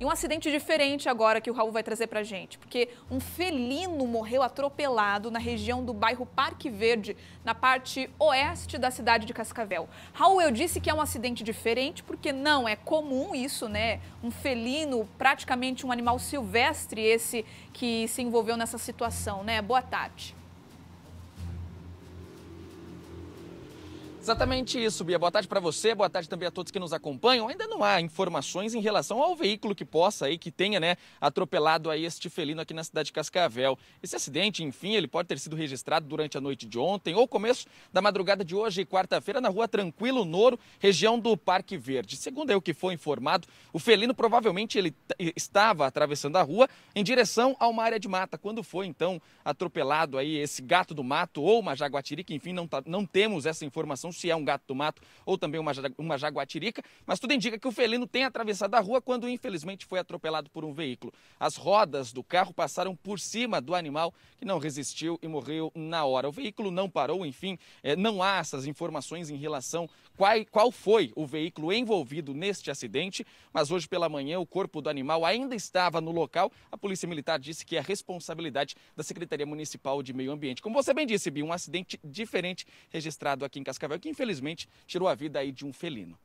E um acidente diferente agora que o Raul vai trazer pra gente, porque um felino morreu atropelado na região do bairro Parque Verde, na parte oeste da cidade de Cascavel. Raul, eu disse que é um acidente diferente porque não é comum isso, né? Um felino, praticamente um animal silvestre esse que se envolveu nessa situação, né? Boa tarde. Exatamente isso, Bia. Boa tarde para você, boa tarde também a todos que nos acompanham. Ainda não há informações em relação ao veículo que possa aí, que tenha, né, atropelado aí este felino aqui na cidade de Cascavel. Esse acidente, enfim, ele pode ter sido registrado durante a noite de ontem ou começo da madrugada de hoje, quarta-feira, na rua Tranquilo Noro, região do Parque Verde. Segundo o que foi informado, o felino provavelmente ele estava atravessando a rua em direção a uma área de mata, quando foi, então, atropelado aí esse gato do mato ou uma jaguatirica, enfim, não, tá, não temos essa informação se é um gato do mato ou também uma, uma jaguatirica, mas tudo indica que o felino tem atravessado a rua quando infelizmente foi atropelado por um veículo. As rodas do carro passaram por cima do animal que não resistiu e morreu na hora. O veículo não parou, enfim, eh, não há essas informações em relação qual, qual foi o veículo envolvido neste acidente, mas hoje pela manhã o corpo do animal ainda estava no local. A Polícia Militar disse que é responsabilidade da Secretaria Municipal de Meio Ambiente. Como você bem disse, Bi, um acidente diferente registrado aqui em Cascavel que infelizmente tirou a vida aí de um felino.